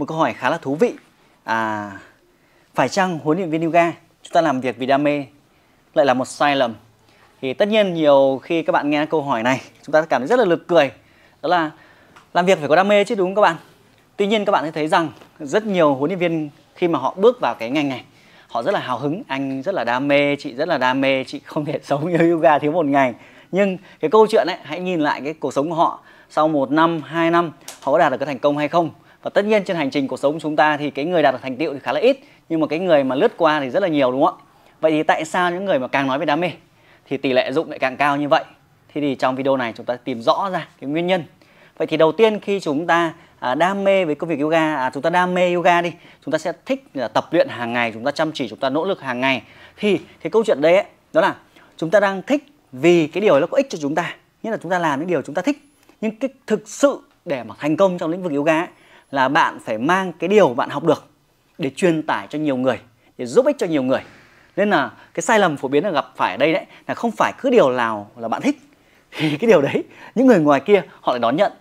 một câu hỏi khá là thú vị. À, phải chăng huấn luyện viên yoga chúng ta làm việc vì đam mê lại là một sai lầm? Thì tất nhiên nhiều khi các bạn nghe câu hỏi này chúng ta cảm thấy rất là lực cười. Đó là làm việc phải có đam mê chứ đúng không các bạn? Tuy nhiên các bạn sẽ thấy rằng rất nhiều huấn luyện viên khi mà họ bước vào cái ngành này họ rất là hào hứng anh rất là đam mê chị rất là đam mê chị không thể sống như yoga thiếu một ngày nhưng cái câu chuyện ấy hãy nhìn lại cái cuộc sống của họ sau một năm hai năm họ có đạt được cái thành công hay không và tất nhiên trên hành trình cuộc sống của chúng ta thì cái người đạt được thành tựu thì khá là ít nhưng mà cái người mà lướt qua thì rất là nhiều đúng không ạ vậy thì tại sao những người mà càng nói về đam mê thì tỷ lệ dụng lại càng cao như vậy thì, thì trong video này chúng ta tìm rõ ra cái nguyên nhân vậy thì đầu tiên khi chúng ta à, đam mê với công việc yoga à, chúng ta đam mê yoga đi chúng ta sẽ thích à, tập luyện hàng ngày chúng ta chăm chỉ chúng ta nỗ lực hàng ngày thì cái câu chuyện đấy ấy, đó là chúng ta đang thích vì cái điều nó có ích cho chúng ta nghĩa là chúng ta làm những điều chúng ta thích nhưng cái thực sự để mà thành công trong lĩnh vực yoga ấy, là bạn phải mang cái điều bạn học được để truyền tải cho nhiều người để giúp ích cho nhiều người nên là cái sai lầm phổ biến là gặp phải ở đây đấy là không phải cứ điều nào là bạn thích thì cái điều đấy những người ngoài kia họ lại đón nhận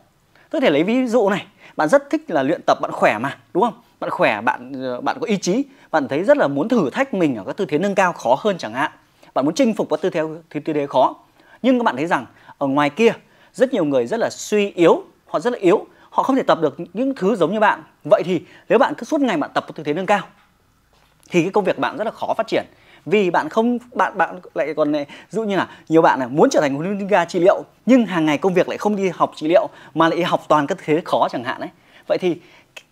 tôi thể lấy ví dụ này bạn rất thích là luyện tập bạn khỏe mà đúng không bạn khỏe bạn ờ, bạn có ý chí bạn thấy rất là muốn thử thách mình ở các tư thế nâng cao khó hơn chẳng hạn bạn muốn chinh phục các tư thế thì tư thế khó nhưng các bạn thấy rằng ở ngoài kia rất nhiều người rất là suy yếu họ rất là yếu họ không thể tập được những thứ giống như bạn vậy thì nếu bạn cứ suốt ngày bạn tập tư thế nâng cao thì cái công việc bạn rất là khó phát triển vì bạn không bạn bạn lại còn này, dụ như là nhiều bạn là muốn trở thành huấn luyện viên ga trị liệu nhưng hàng ngày công việc lại không đi học trị liệu mà lại học toàn các thế khó chẳng hạn đấy vậy thì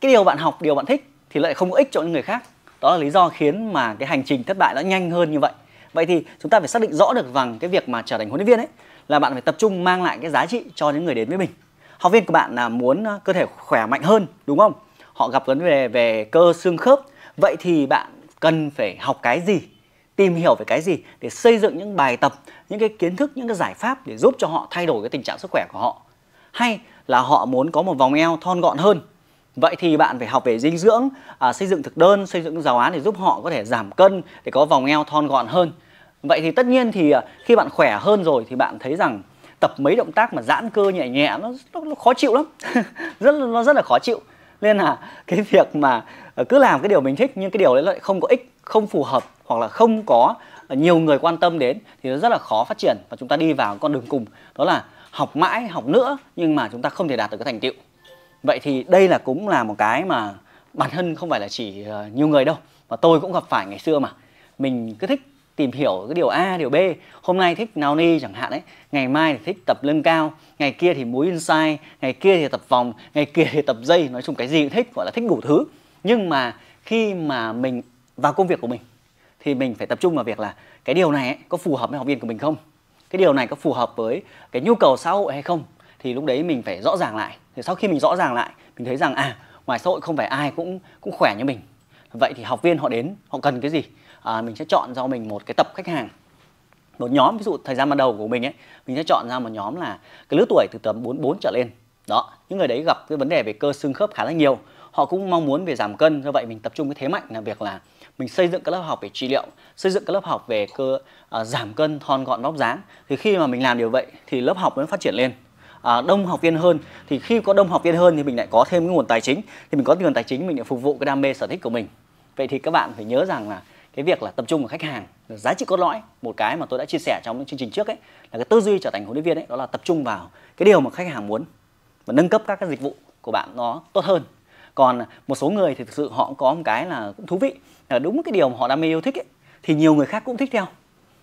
cái điều bạn học điều bạn thích thì lại không có ích cho những người khác đó là lý do khiến mà cái hành trình thất bại nó nhanh hơn như vậy vậy thì chúng ta phải xác định rõ được rằng cái việc mà trở thành huấn luyện viên ấy là bạn phải tập trung mang lại cái giá trị cho những người đến với mình học viên của bạn là muốn à, cơ thể khỏe mạnh hơn đúng không họ gặp vấn đề về cơ xương khớp vậy thì bạn cần phải học cái gì tìm hiểu về cái gì để xây dựng những bài tập những cái kiến thức những cái giải pháp để giúp cho họ thay đổi cái tình trạng sức khỏe của họ hay là họ muốn có một vòng eo thon gọn hơn vậy thì bạn phải học về dinh dưỡng à, xây dựng thực đơn xây dựng giáo án để giúp họ có thể giảm cân để có vòng eo thon gọn hơn vậy thì tất nhiên thì à, khi bạn khỏe hơn rồi thì bạn thấy rằng tập mấy động tác mà giãn cơ nhẹ nhẹ nó, nó, nó khó chịu lắm rất nó rất là khó chịu nên là cái việc mà ờ, cứ làm cái điều mình thích nhưng cái điều đấy lại không có ích không phù hợp hoặc là không có nhiều người quan tâm đến thì nó rất là khó phát triển và chúng ta đi vào con đường cùng đó là học mãi học nữa nhưng mà chúng ta không thể đạt được cái thành tựu vậy thì đây là cũng là một cái mà bản thân không phải là chỉ ờ, nhiều người đâu mà tôi cũng gặp phải ngày xưa mà mình cứ thích tìm hiểu cái điều A, điều B. Hôm nay thích nào ni chẳng hạn ấy, ngày mai thì thích tập lưng cao, ngày kia thì múi inside, ngày kia thì tập vòng, ngày kia thì tập dây, nói chung cái gì cũng thích, gọi là thích đủ thứ. Nhưng mà khi mà mình vào công việc của mình thì mình phải tập trung vào việc là cái điều này ấy, có phù hợp với học viên của mình không? Cái điều này có phù hợp với cái nhu cầu xã hội hay không? Thì lúc đấy mình phải rõ ràng lại. Thì sau khi mình rõ ràng lại, mình thấy rằng à, ngoài xã hội không phải ai cũng cũng khỏe như mình. Vậy thì học viên họ đến, họ cần cái gì? à, mình sẽ chọn cho mình một cái tập khách hàng một nhóm ví dụ thời gian ban đầu của mình ấy mình sẽ chọn ra một nhóm là cái lứa tuổi từ tầm 44 trở lên đó những người đấy gặp cái vấn đề về cơ xương khớp khá là nhiều họ cũng mong muốn về giảm cân do vậy mình tập trung cái thế mạnh là việc là mình xây dựng các lớp học về trị liệu xây dựng các lớp học về cơ à, giảm cân thon gọn vóc dáng thì khi mà mình làm điều vậy thì lớp học mới phát triển lên à, đông học viên hơn thì khi có đông học viên hơn thì mình lại có thêm cái nguồn tài chính thì mình có tiền tài chính mình lại phục vụ cái đam mê sở thích của mình vậy thì các bạn phải nhớ rằng là cái việc là tập trung vào khách hàng giá trị cốt lõi một cái mà tôi đã chia sẻ trong những chương trình trước ấy là cái tư duy trở thành huấn luyện viên ấy đó là tập trung vào cái điều mà khách hàng muốn và nâng cấp các cái dịch vụ của bạn nó tốt hơn còn một số người thì thực sự họ có một cái là cũng thú vị là đúng cái điều mà họ đam mê yêu thích ấy, thì nhiều người khác cũng thích theo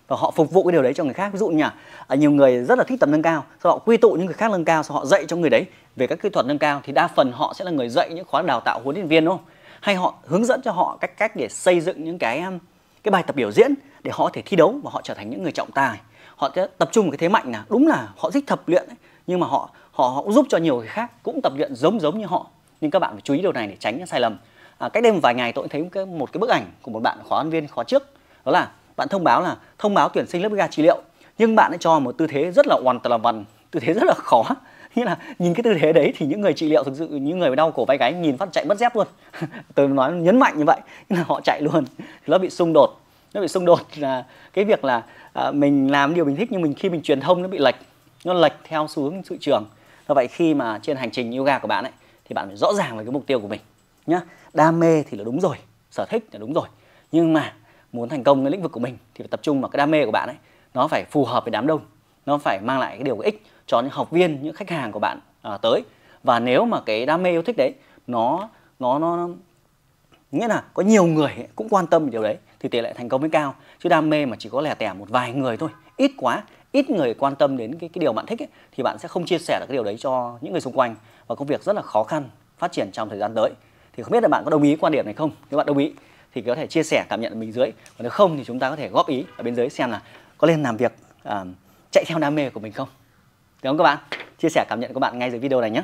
và họ phục vụ cái điều đấy cho người khác ví dụ như là nhiều người rất là thích tập nâng cao sau họ quy tụ những người khác nâng cao sau họ dạy cho người đấy về các kỹ thuật nâng cao thì đa phần họ sẽ là người dạy những khóa đào tạo huấn luyện viên đúng không hay họ hướng dẫn cho họ cách cách để xây dựng những cái um, cái bài tập biểu diễn để họ có thể thi đấu và họ trở thành những người trọng tài họ sẽ tập trung cái thế mạnh là đúng là họ thích tập luyện ấy, nhưng mà họ họ họ cũng giúp cho nhiều người khác cũng tập luyện giống giống như họ nhưng các bạn phải chú ý điều này để tránh những sai lầm à, cách đây một vài ngày tôi cũng thấy một cái, một cái bức ảnh của một bạn khóa viên khóa trước đó là bạn thông báo là thông báo tuyển sinh lớp ga trị liệu nhưng bạn đã cho một tư thế rất là hoàn toàn là vần tư thế rất là khó nghĩa là nhìn cái tư thế đấy thì những người trị liệu thực sự những người đau cổ vai gáy nhìn phát chạy mất dép luôn tôi nói nhấn mạnh như vậy nhưng là họ chạy luôn nó bị xung đột nó bị xung đột là cái việc là à, mình làm điều mình thích nhưng mình khi mình truyền thông nó bị lệch nó lệch theo xu hướng thị trường do vậy khi mà trên hành trình yoga của bạn ấy thì bạn phải rõ ràng về cái mục tiêu của mình nhá đam mê thì là đúng rồi sở thích là đúng rồi nhưng mà muốn thành công cái lĩnh vực của mình thì phải tập trung vào cái đam mê của bạn ấy nó phải phù hợp với đám đông nó phải mang lại cái điều có ích cho những học viên những khách hàng của bạn à, tới và nếu mà cái đam mê yêu thích đấy nó nó nó nghĩa là có nhiều người cũng quan tâm điều đấy thì tỷ lệ thành công mới cao chứ đam mê mà chỉ có lẻ tẻ một vài người thôi ít quá ít người quan tâm đến cái, cái điều bạn thích ấy, thì bạn sẽ không chia sẻ được cái điều đấy cho những người xung quanh và công việc rất là khó khăn phát triển trong thời gian tới thì không biết là bạn có đồng ý quan điểm này không nếu bạn đồng ý thì có thể chia sẻ cảm nhận ở bên dưới còn nếu không thì chúng ta có thể góp ý ở bên dưới xem là có nên làm việc uh, chạy theo đam mê của mình không Đúng không các bạn? Chia sẻ cảm nhận của bạn ngay dưới video này nhé.